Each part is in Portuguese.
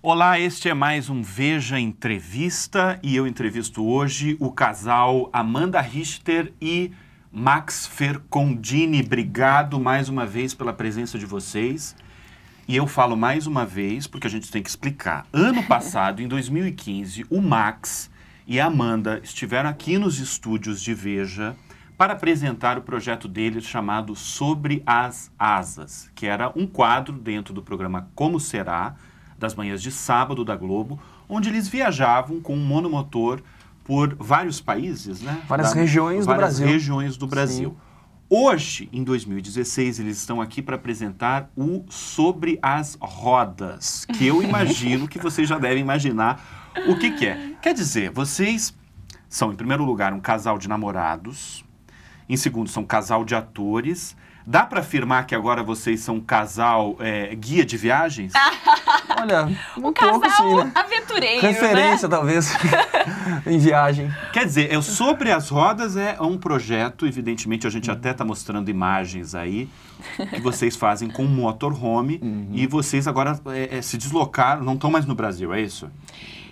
Olá, este é mais um Veja Entrevista e eu entrevisto hoje o casal Amanda Richter e Max Fercondini. Obrigado mais uma vez pela presença de vocês. E eu falo mais uma vez porque a gente tem que explicar. Ano passado, em 2015, o Max e a Amanda estiveram aqui nos estúdios de Veja para apresentar o projeto deles chamado Sobre as Asas, que era um quadro dentro do programa Como Será, das manhãs de sábado da Globo, onde eles viajavam com um monomotor por vários países, né? Várias da, regiões várias do Brasil. regiões do Brasil. Sim. Hoje, em 2016, eles estão aqui para apresentar o Sobre as Rodas, que eu imagino que vocês já devem imaginar o que, que é. Quer dizer, vocês são, em primeiro lugar, um casal de namorados, em segundo, são um casal de atores, Dá para afirmar que agora vocês são um casal é, guia de viagens? Olha, um, um casal pouco, sim, né? aventureiro, Referência, né? talvez, em viagem. Quer dizer, é Sobre as Rodas é um projeto, evidentemente, a gente hum. até está mostrando imagens aí, que vocês fazem com motorhome uhum. e vocês agora é, é, se deslocaram, não estão mais no Brasil, é isso?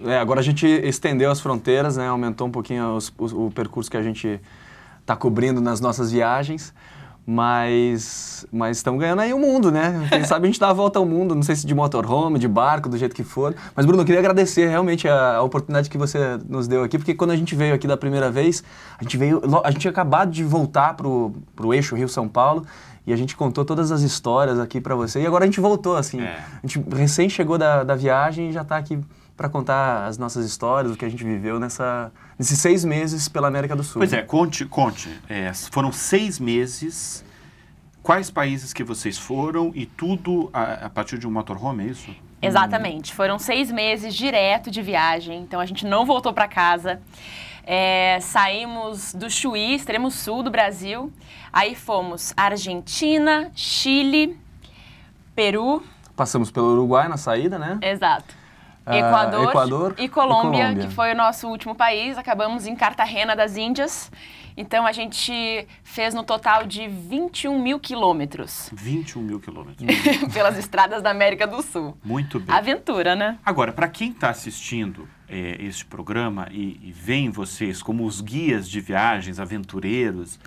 É, agora a gente estendeu as fronteiras, né? aumentou um pouquinho os, o, o percurso que a gente está cobrindo nas nossas viagens. Mas mas estamos ganhando aí o mundo, né? Quem sabe a gente dá a volta ao mundo, não sei se de motorhome, de barco, do jeito que for. Mas, Bruno, eu queria agradecer realmente a, a, oportunidade que você nos deu aqui, porque quando a gente veio aqui da primeira vez, a gente veio. A gente tinha acabado de voltar para o eixo Rio-São Paulo e a gente contou todas as histórias aqui para você. E agora a gente voltou, assim. É. A gente recém chegou da, da viagem e já está aqui para contar as nossas histórias, o que a gente viveu nessa, nesses seis meses pela América do Sul. Pois é, conte, conte. É, foram seis meses. Quais países que vocês foram e tudo a, a partir de um motorhome, é isso? Exatamente. Hum. Foram seis meses direto de viagem, então a gente não voltou para casa. É, saímos do Chuí, extremo sul do Brasil, Aí fomos Argentina, Chile, Peru. Passamos pelo Uruguai na saída, né? Exato. Ah, Equador, uh, Equador e, Colômbia, e, Colômbia, que foi o nosso último país. Acabamos em Cartagena das Índias. Então a gente fez no total de 21 mil quilômetros. 21 mil quilômetros. Pelas estradas da América do Sul. Muito bem. Aventura, né? Agora, para quem está assistindo é, este programa e, e vocês como os guias de viagens, aventureiros,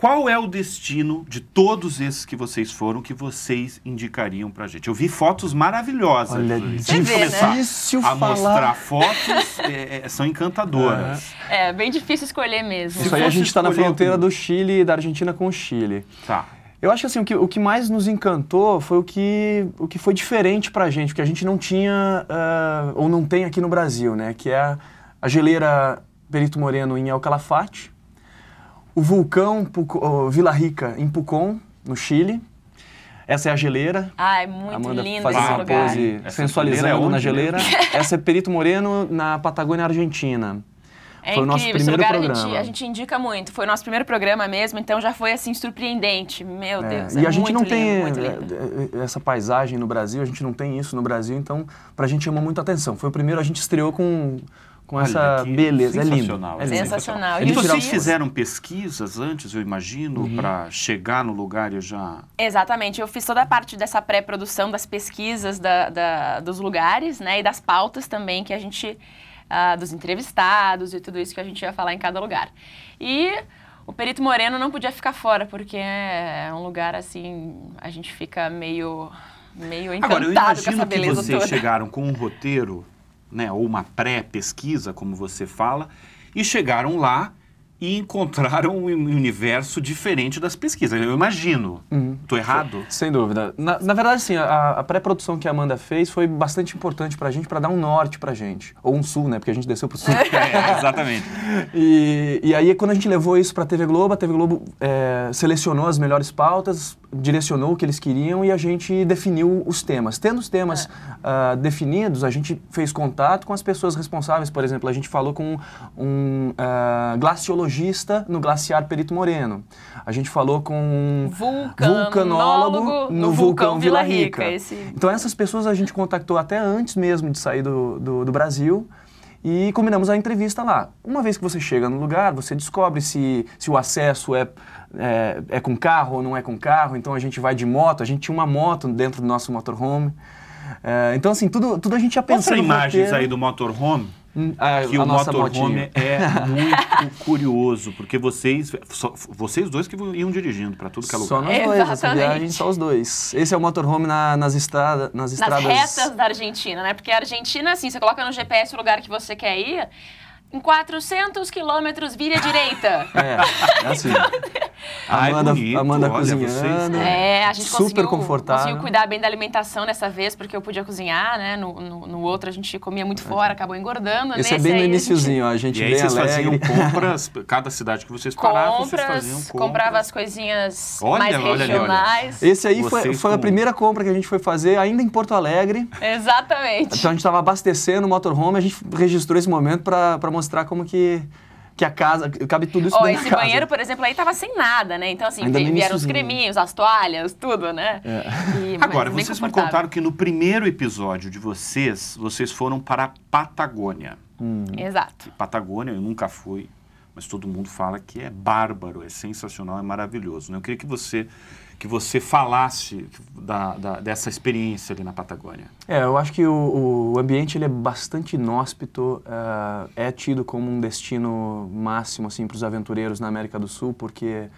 qual é o destino de todos esses que vocês foram que vocês indicariam pra gente? Eu vi fotos maravilhosas. Olha, difícil falar. a falar. mostrar fotos é, é, são encantadoras. É. é. bem difícil escolher mesmo. Isso aí a gente está na fronteira do Chile e da Argentina com o Chile. Tá. Eu acho que assim, o que, o que mais nos encantou foi o que, o que foi diferente pra gente, o que a gente não tinha uh, ou não tem aqui no Brasil, né? Que é a, a geleira Perito Moreno em El Calafate, o vulcão Pucó, Vila Rica, em Pucón, no Chile. Essa é a geleira. Ah, é muito Amanda lindo faz esse uma lugar. Pose Essa é sensualizando é na né? geleira. Essa é Perito Moreno, na Patagônia Argentina. É foi o nosso primeiro lugar programa. A gente, a gente, indica muito. Foi o nosso primeiro programa mesmo, então já foi assim surpreendente. Meu é, Deus, é e é a gente não lindo, tem é, essa paisagem no Brasil, a gente não tem isso no Brasil, então pra gente chamou muita atenção. Foi o primeiro a gente estreou com com Olha, essa beleza. É lindo. É, é lindo. Sensacional. E, vocês fizeram pesquisas antes, eu imagino, uhum. para chegar no lugar e já. Exatamente. Eu fiz toda a parte dessa pré-produção, das pesquisas da, da, dos lugares, né? E das pautas também que a gente. Uh, dos entrevistados e tudo isso que a gente ia falar em cada lugar. E. O Perito Moreno não podia ficar fora, porque é um lugar assim, a gente fica meio meio encantado Agora, eu imagino que vocês toda. chegaram com um roteiro né, ou uma pré-pesquisa, como você fala, e chegaram lá e encontraram um universo diferente das pesquisas. Eu imagino. Estou uhum. errado? Sem dúvida. Na, na verdade, sim, a, a pré-produção que a Amanda fez foi bastante importante para a gente, para dar um norte para a gente. Ou um sul, né? Porque a gente desceu para o sul. é, exatamente. e, e aí, quando a gente levou isso para a TV Globo, a TV Globo é, selecionou as melhores pautas, direcionou o que eles queriam e a gente definiu os temas. Tendo os temas é. uh, definidos, a gente fez contato com as pessoas responsáveis. Por exemplo, a gente falou com um uh, glaciologista no glaciar Perito Moreno. A gente falou com um vulcanólogo no, no vulcão, vulcão Vila Rica. Rica. Esse... Então essas pessoas a gente contactou até antes mesmo de sair do, do, do Brasil. E combinamos a entrevista lá. Uma vez que você chega no lugar, você descobre se, se o acesso é, é, é com carro ou não é com carro. Então a gente vai de moto, a gente tinha uma moto dentro do nosso motorhome. É, então, assim, tudo, tudo a gente já pensou. Mostra imagens roteiro. aí do motorhome. Hum, a, que a o motorhome é muito curioso, porque vocês, só, vocês dois que iam dirigindo para tudo que é lugar. Só nós dois, essa assim, né? viagem, só os dois. Esse é o motorhome na, nas, estrada, nas estradas... Nas retas da Argentina, né? Porque a Argentina, assim, você coloca no GPS o lugar que você quer ir, em 400 quilômetros, vire à direita. É, é assim. então, Ah, é Amanda, ah, bonito, Amanda cozinhando. Vocês, é, a gente super conseguiu cuidar bem da alimentação dessa vez, porque eu podia cozinhar, né? No, no, no outro a gente comia muito fora, acabou engordando. Esse Nesse né, é bem no iníciozinho a gente, a e aí vocês alegre. faziam compras, cada cidade que vocês paravam, compras, vocês faziam compras. Comprava as coisinhas olha, mais olha, regionais. Olha. Esse aí foi, foi a primeira compra que a gente foi fazer, ainda em Porto Alegre. Exatamente. Então a gente estava abastecendo o motorhome, a gente registrou esse momento para mostrar como que que a casa. Cabe tudo isso oh, dentro Esse banheiro, por exemplo, aí tava sem nada, né? Então, assim, tem, vieram os creminhos, as toalhas, tudo, né? É. E, Agora, vocês me contaram que no primeiro episódio de vocês, vocês foram para a Patagônia. Hum. Exato. E Patagônia, eu nunca fui, mas todo mundo fala que é bárbaro, é sensacional, é maravilhoso. Né? Eu queria que você que você falasse da, da, dessa experiência ali na Patagônia. É, eu acho que o, o ambiente ele é bastante inóspito, uh, é tido como um destino máximo assim, para os aventureiros na América do Sul, porque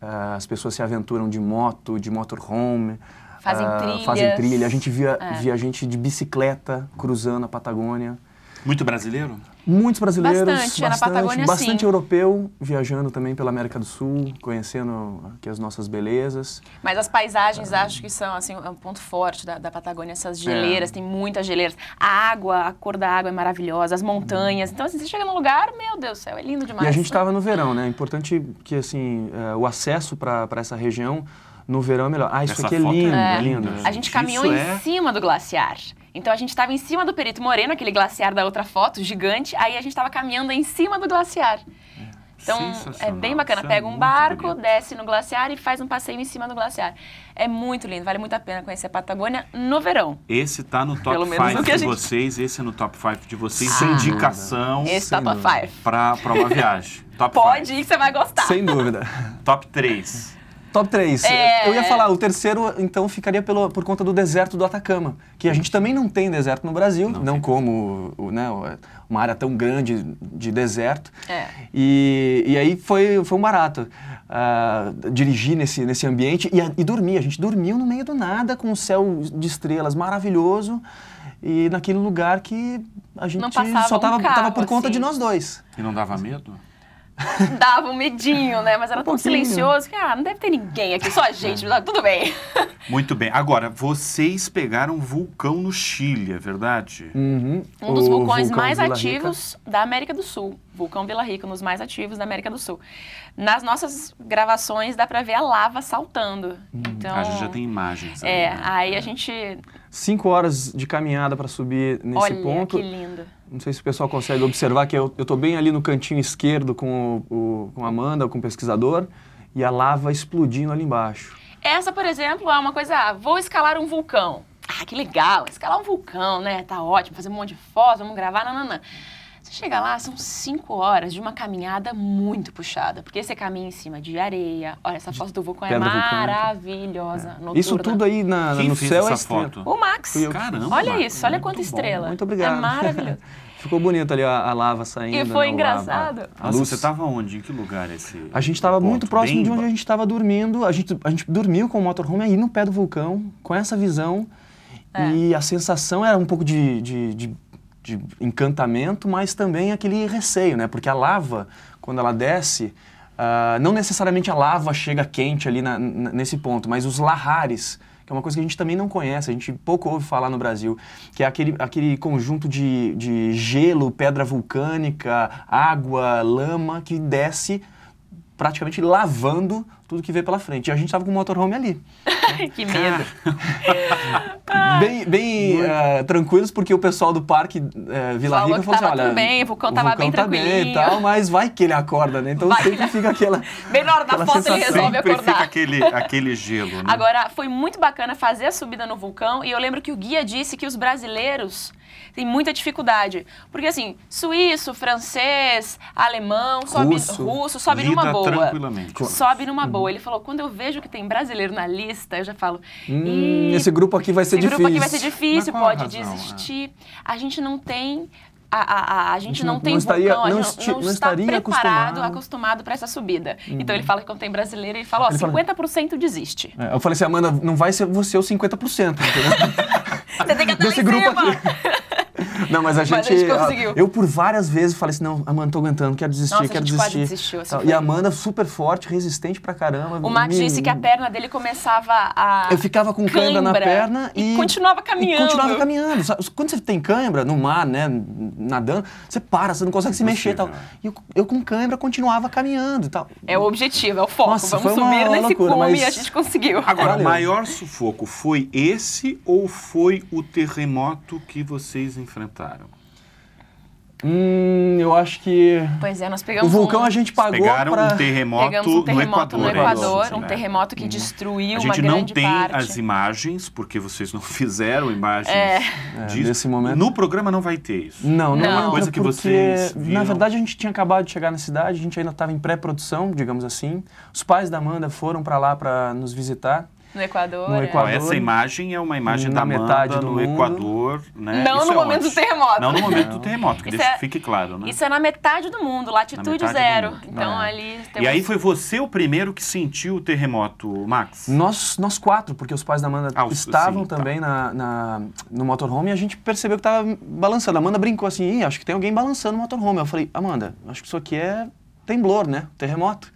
uh, as pessoas se aventuram de moto, de motorhome, fazem, uh, fazem trilha. A gente via, é. via gente de bicicleta cruzando a Patagônia. Muito brasileiro? Muitos brasileiros. Bastante, é bastante, na Patagônia, Bastante europeu, viajando também pela América do Sul, conhecendo aqui as nossas belezas. Mas as paisagens é. acho que são assim, um ponto forte da, da Patagônia, essas é. geleiras, é. tem muitas geleiras. A água, a cor da água é maravilhosa, as montanhas. Então, assim, você chega num lugar, meu Deus do céu, é lindo demais. E a gente estava no verão, né? É importante que assim, o acesso para essa região no verão é melhor. Ah, isso Essa aqui é lindo, é. lindo. A gente caminhou isso em é... cima do glaciar. Então a gente estava em cima do Perito Moreno, aquele glaciar da outra foto, gigante, aí a gente estava caminhando em cima do glaciar. Então é bem bacana. Isso é Pega um barco, bonito. desce no glaciar e faz um passeio em cima do glaciar. É muito lindo, vale muito a pena conhecer a Patagônia no verão. Esse tá no top 5 de gente... vocês, esse é no top 5 de vocês, sem indicação. Esse tá top 5. Para uma viagem. Top Pode five. ir que você vai gostar. Sem dúvida. top 3. Top 3. É... Eu ia falar, o terceiro, então, ficaria pelo, por conta do deserto do Atacama, que a uhum. gente também não tem deserto no Brasil, não, não como né, uma área tão grande de deserto. É. E, e aí foi, foi um barato. Uh, dirigir nesse, nesse ambiente e, e dormir. A gente dormiu no meio do nada, com o um céu de estrelas maravilhoso e naquele lugar que a gente só estava um por conta assim. de nós dois. E não dava medo? dava um medinho, né? Mas era um tão silencioso que, ah, não deve ter ninguém aqui, só a é. gente, é. tudo bem. Muito bem. Agora, vocês pegaram um vulcão no Chile, é verdade? Uhum. Um dos vulcões mais Vila ativos Rica. da América do Sul. Vulcão Vila Rica, um dos mais ativos da América do Sul. Nas nossas gravações dá para ver a lava saltando. Hum, então, a gente já tem imagens. É, aí, né? aí a é. gente. Cinco horas de caminhada para subir nesse Olha, ponto. Que lindo. Não sei se o pessoal consegue observar que eu estou bem ali no cantinho esquerdo com, o, com a Amanda, com o pesquisador, e a lava explodindo ali embaixo. Essa, por exemplo, é uma coisa, ah, vou escalar um vulcão. Ah, que legal, escalar um vulcão, né? Tá ótimo, fazer um monte de fotos, vamos gravar, nananã. Chega lá, são cinco horas de uma caminhada muito puxada, porque você caminha em cima de areia. Olha, essa foto do vulcão é maravilhosa. É. Isso tudo aí na, Quem no fez céu é essa é foto? O Max. Caramba, olha Max, isso, olha quanta bom. estrela. Muito obrigado. É maravilhoso. Ficou bonito ali a, a, lava saindo. E né, foi né, engraçado. Lava, a, a você estava onde? Em que lugar esse? A gente estava muito próximo Bem... de onde a gente estava dormindo. A gente, a gente dormiu com o motorhome aí no pé do vulcão, com essa visão. É. E a sensação era um pouco de, de, de de encantamento, mas também aquele receio, né? Porque a lava, quando ela desce, uh, não necessariamente a lava chega quente ali na, nesse ponto, mas os lahares, que é uma coisa que a gente também não conhece, a gente pouco ouve falar no Brasil, que é aquele, aquele conjunto de, de gelo, pedra vulcânica, água, lama que desce praticamente lavando tudo que veio pela frente. E a gente estava com o motorhome ali. que medo! bem bem uh, tranquilos, porque o pessoal do parque uh, Vila falou Rica falou assim, olha... bem, o vulcão estava bem tá bem e tal, mas vai que ele acorda, né? Então vai sempre fica aquela Bem na hora da foto sensação. ele resolve sempre acordar. fica aquele, aquele gelo, né? Agora, foi muito bacana fazer a subida no vulcão e eu lembro que o guia disse que os brasileiros tem muita dificuldade. Porque assim, suíço, francês, alemão, sobe russo, russo sobe numa boa. Tranquilamente. Sobe numa uhum. boa. Ele falou: quando eu vejo que tem brasileiro na lista, eu já falo. Hum, esse grupo aqui vai ser difícil. Esse grupo aqui vai ser difícil, pode razão, é? desistir. A gente não tem a, a, a, a, gente não, não tem não estaria, vulcão, não, esti, não, está preparado, acostumado, acostumado para essa subida. Uhum. Então ele fala que quando tem brasileiro, ele fala, ó, ele 50% fala... desiste. É, eu falei assim, Amanda, não vai ser você os 50%, entendeu? você tem que estar lá grupo cima. Não, mas a gente. Mas a gente ah, conseguiu. Eu, por várias vezes, falei assim: não, Amanda, tô aguentando, quero desistir, Nossa, quero desistir. Desistiu, assim, e a Amanda, super forte, resistente pra caramba. O Max me... disse que a perna dele começava a. Eu ficava com cãibra na perna e. e continuava caminhando. E continuava caminhando. Quando você tem cãibra no mar, né, nadando, você para, você não consegue se mexer e tal. Né? E eu, eu, com cãibra continuava caminhando e tal. É o objetivo, é o foco. Nossa, Vamos subir nesse loucura, cume mas... e a gente conseguiu. Agora, o maior sufoco foi esse ou foi o terremoto que vocês enfrentaram? enfrentaram? Hum, eu acho que. Pois é, nós pegamos. O vulcão um... a gente pagou. Pegaram pra... um terremoto, um terremoto no Equador. No Equador é um né? terremoto que hum. destruiu uma grande parte. A gente não tem parte. as imagens, porque vocês não fizeram imagens é. disso. É, nesse momento. No programa não vai ter isso. Não, não, é uma coisa que vocês. Viram. Na verdade, a gente tinha acabado de chegar na cidade, a gente ainda estava em pré-produção, digamos assim. Os pais da Amanda foram para lá para nos visitar. No Equador. No é. Equador. É. Essa imagem é uma imagem Na da metade do no mundo. Equador. Né? Não isso no é momento onde? do terremoto. Não no momento do terremoto, que isso deixa, é, fique claro. Né? Isso é na metade do mundo, latitude zero. Mundo. Então é. ali. Temos... E aí foi você o primeiro que sentiu o terremoto, Max? Nós, nós quatro, porque os pais da Amanda ah, estavam sim, tá. também tá. na, na, no motorhome e a gente percebeu que estava balançando. A Amanda brincou assim: acho que tem alguém balançando o motorhome. Eu falei: Amanda, acho que isso aqui é temblor, né? Terremoto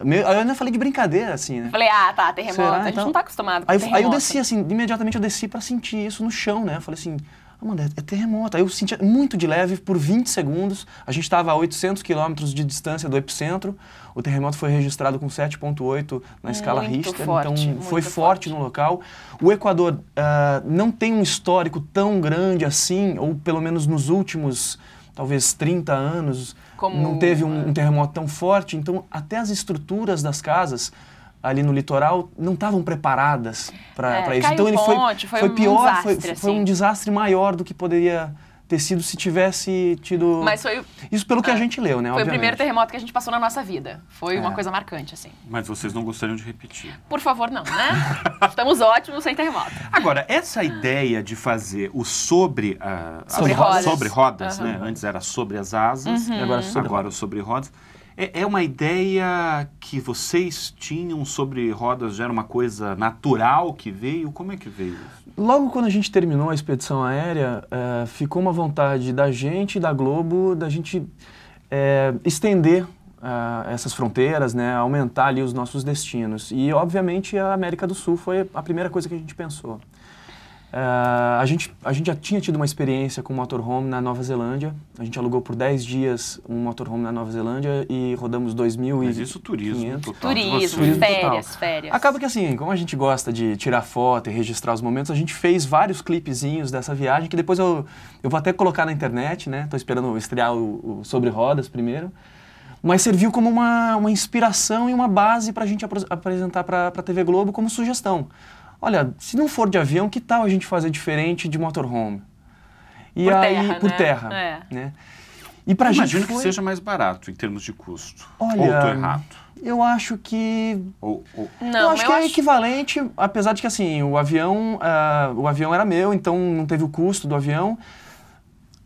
aí eu ainda falei de brincadeira, assim, né? Falei, ah, tá, terremoto. Será? A gente não então? tá acostumado com aí, terremoto. Aí eu desci, assim, imediatamente eu desci pra sentir isso no chão, né? Eu falei assim, ah, mano, é, é, terremoto. Aí eu senti muito de leve por 20 segundos. A gente estava a 800 quilômetros de distância do epicentro. O terremoto foi registrado com 7.8 na escala Richter. Forte, então, foi forte, forte no local. O Equador uh, não tem um histórico tão grande assim, ou pelo menos nos últimos, talvez, 30 anos como... Não teve um, é. um terremoto tão forte, então até as estruturas das casas ali no litoral não estavam preparadas para é, isso. Então ele foi, foi, foi um pior, desastre, foi, assim. foi, um desastre maior do que poderia ter sido se tivesse tido. Mas foi. Isso pelo que a é. gente leu, né? Foi obviamente. o primeiro terremoto que a gente passou na nossa vida. Foi é. uma coisa marcante, assim. Mas vocês não gostariam de repetir. Por favor, não, né? Estamos ótimos sem terremoto. Agora, essa ideia de fazer o sobre. a sobre, rodas. sobre rodas, uhum. né? Antes era sobre as asas, uhum. agora, sobre, agora o sobre rodas. É, é, uma ideia que vocês tinham sobre rodas, já era uma coisa natural que veio? Como é que veio isso? Logo quando a gente terminou a expedição aérea, é, ficou uma vontade da gente, da Globo, da gente é, estender é, essas fronteiras, né, aumentar ali os nossos destinos. E, obviamente, a América do Sul foi a primeira coisa que a gente pensou. Uh, a, gente, a gente já tinha tido uma experiência com motorhome na Nova Zelândia. A gente alugou por 10 dias um motorhome na Nova Zelândia e rodamos 2.000 Mas isso turismo total. Turismo, turismo férias, total. férias. Acaba que assim, como a gente gosta de tirar foto e registrar os momentos, a gente fez vários clipezinhos dessa viagem que depois eu, eu vou até colocar na internet, né? Tô esperando estrear o, o Sobre Rodas primeiro. Mas serviu como uma, uma inspiração e uma base para a gente apresentar para a TV Globo como sugestão olha, se não for de avião, que tal a gente fazer diferente de motorhome? E por aí, terra, por né? terra, é. né? E pra Imagino gente foi... que seja mais barato em termos de custo. Olha, Ou estou errado? Eu acho que. Ou, ou... Não, eu acho eu que é acho... é equivalente, apesar de que assim, o avião, uh, o avião era meu, então não teve o custo do avião.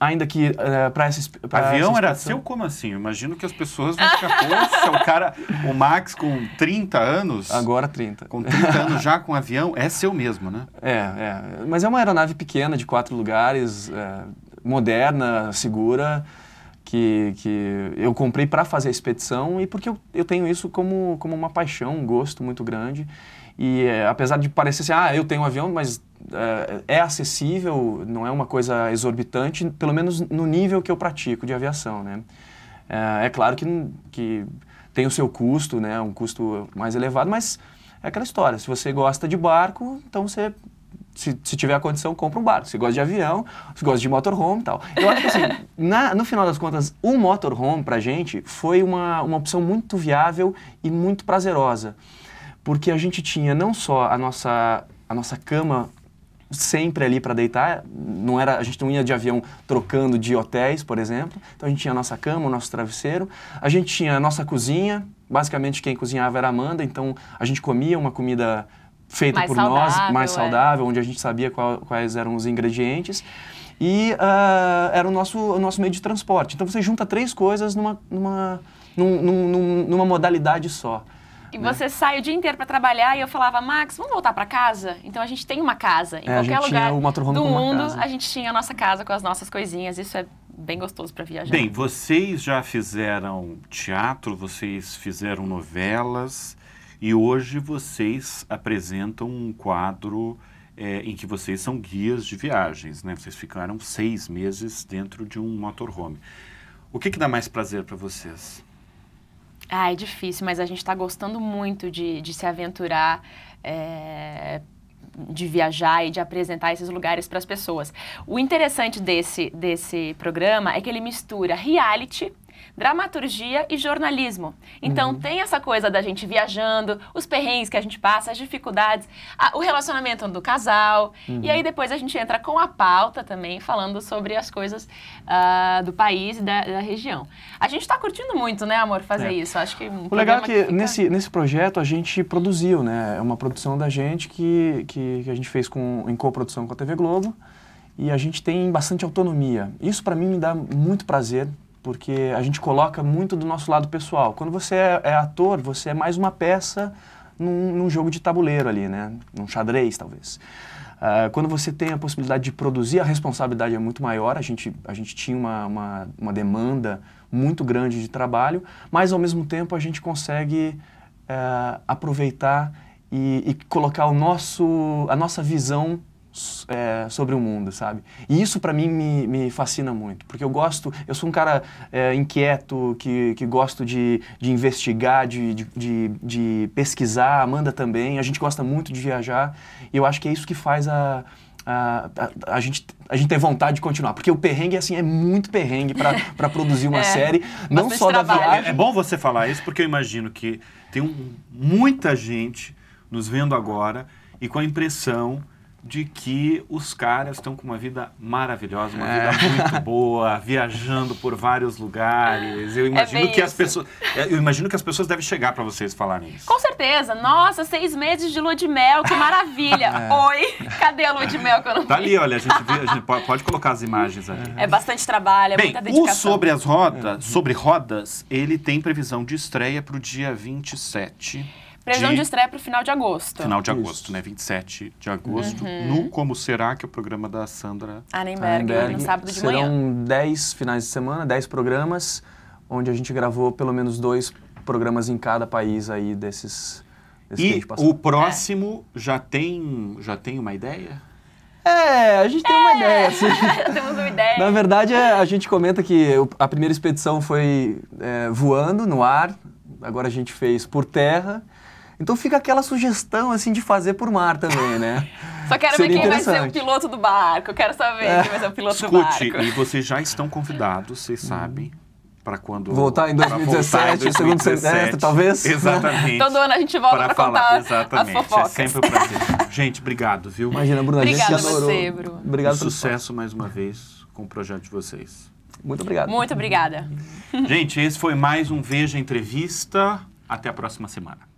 Ainda que uh, eh, para essa. Pra Avião essa era seu? Como assim? Eu imagino que as pessoas vão ficar. Poxa, o cara, o Max com 30 anos. Agora 30. Com 30 anos já com avião, é seu mesmo, né? É, é. Mas é uma aeronave pequena, de quatro lugares, é, moderna, segura, que, que eu comprei para fazer a expedição e porque eu, eu tenho isso como, como uma paixão, um gosto muito grande. E é, apesar de parecer assim, ah, eu tenho um avião, mas é, é acessível, não é uma coisa exorbitante, pelo menos no nível que eu pratico de aviação, né? É, é, claro que, que tem o seu custo, né? Um custo mais elevado, mas é aquela história. Se você gosta de barco, então você se, se, tiver a condição, compra um barco. Se gosta de avião, se gosta de motorhome e tal. Eu acho que assim, na, no final das contas, o um motorhome pra gente foi uma, uma opção muito viável e muito prazerosa. Porque a gente tinha não só a nossa, a nossa cama sempre ali para deitar. Não era, a gente não ia de avião trocando de hotéis, por exemplo. Então a gente tinha a nossa cama, o nosso travesseiro, a gente tinha a nossa cozinha. Basicamente quem cozinhava era Amanda, então a gente comia uma comida feita mais por saudável, nós, mais é. saudável, é. onde a gente sabia qual, quais eram os ingredientes. E uh, era o nosso, o nosso meio de transporte. Então você junta três coisas numa, numa, num, num, numa modalidade só. E né? você sai o dia inteiro para trabalhar e eu falava, Max, vamos voltar para casa? Então a gente tem uma casa. Em é, qualquer lugar do mundo, a gente tinha a nossa casa com as nossas coisinhas. Isso é bem gostoso para viajar. Bem, vocês já fizeram teatro, vocês fizeram novelas e hoje vocês apresentam um quadro é, em que vocês são guias de viagens, né? Vocês ficaram seis meses dentro de um motorhome. O que, que dá mais prazer para vocês? Ah, é difícil, mas a gente está gostando muito de, de se aventurar. É, de viajar e de apresentar esses lugares para as pessoas. O interessante desse, desse programa é que ele mistura reality dramaturgia e jornalismo. Então uhum. tem essa coisa da gente viajando, os perrengues que a gente passa, as dificuldades, a, o relacionamento do casal. Uhum. E aí depois a gente entra com a pauta também, falando sobre as coisas uh, do país e da, da, região. A gente está curtindo muito, né, amor, fazer é. isso. Acho que é um o legal é que, que fica... nesse, nesse projeto a gente produziu, né? É uma produção da gente que, que, que a gente fez com, em coprodução com a TV Globo e a gente tem bastante autonomia. Isso para mim me dá muito prazer porque a gente coloca muito do nosso lado pessoal. Quando você é, é ator, você é mais uma peça num, num, jogo de tabuleiro ali, né? Num xadrez, talvez. Uh, quando você tem a possibilidade de produzir, a responsabilidade é muito maior. A gente, a gente tinha uma, uma, uma demanda muito grande de trabalho, mas ao mesmo tempo a gente consegue uh, aproveitar e, e, colocar o nosso, a nossa visão é, sobre o mundo, sabe? E isso para mim me, me, fascina muito, porque eu gosto, eu sou um cara é, inquieto, que, que gosto de, de investigar, de, de, de, pesquisar, Amanda também, a gente gosta muito de viajar, e eu acho que é isso que faz a, a, a, a gente a gente ter vontade de continuar. Porque o perrengue, assim, é muito perrengue para produzir uma é, série, não só da viagem. É, é bom você falar isso, porque eu imagino que tem um, muita gente nos vendo agora e com a impressão de que os caras estão com uma vida maravilhosa, uma é. vida muito boa, viajando por vários lugares. Eu é imagino é que isso. as pessoas, eu imagino que as pessoas devem chegar para vocês falarem isso. Com certeza. Nossa, seis meses de lua de mel, que maravilha. É. Oi, cadê a lua de mel que eu não Tá vi? ali, olha, a gente, vê, a gente pode, pode, colocar as imagens ali. É bastante trabalho, é Bem, muita dedicação. o sobre as rodas, sobre rodas, ele tem previsão de estreia para o dia 27 Previsão de, de estreia para o final de agosto. Final de Isso. agosto, né? 27 de agosto, uhum. no Como Será, que é o programa da Sandra Annenberg, Annenberg. no sábado de Serão manhã. Serão 10 finais de semana, 10 programas, onde a gente gravou pelo menos dois programas em cada país aí desses. e o próximo é. já, tem, já tem uma ideia? É, a gente tem uma é, ideia. Assim. Temos uma ideia. Na verdade, é, a gente comenta que a primeira expedição foi é, voando no ar, agora a gente fez por terra. Então fica aquela sugestão assim de fazer por mar também, né? Só quero Seria ver quem vai ser o piloto do barco. Quero saber é. quem vai ser o piloto Escute, do barco. Escute, e vocês já estão convidados, vocês sabem. Para quando. Voltar em 2017, 2017 segundo semestre, talvez? Exatamente. Todo então, ano a gente volta para contar exatamente. as É sempre um prazer. gente, obrigado, viu? Imagina, Bruna, a gente você, Bruno. Obrigado um sucesso mais uma vez com o projeto de vocês. Muito obrigado. Muito obrigada. Gente, esse foi mais um Veja Entrevista. Até a próxima semana.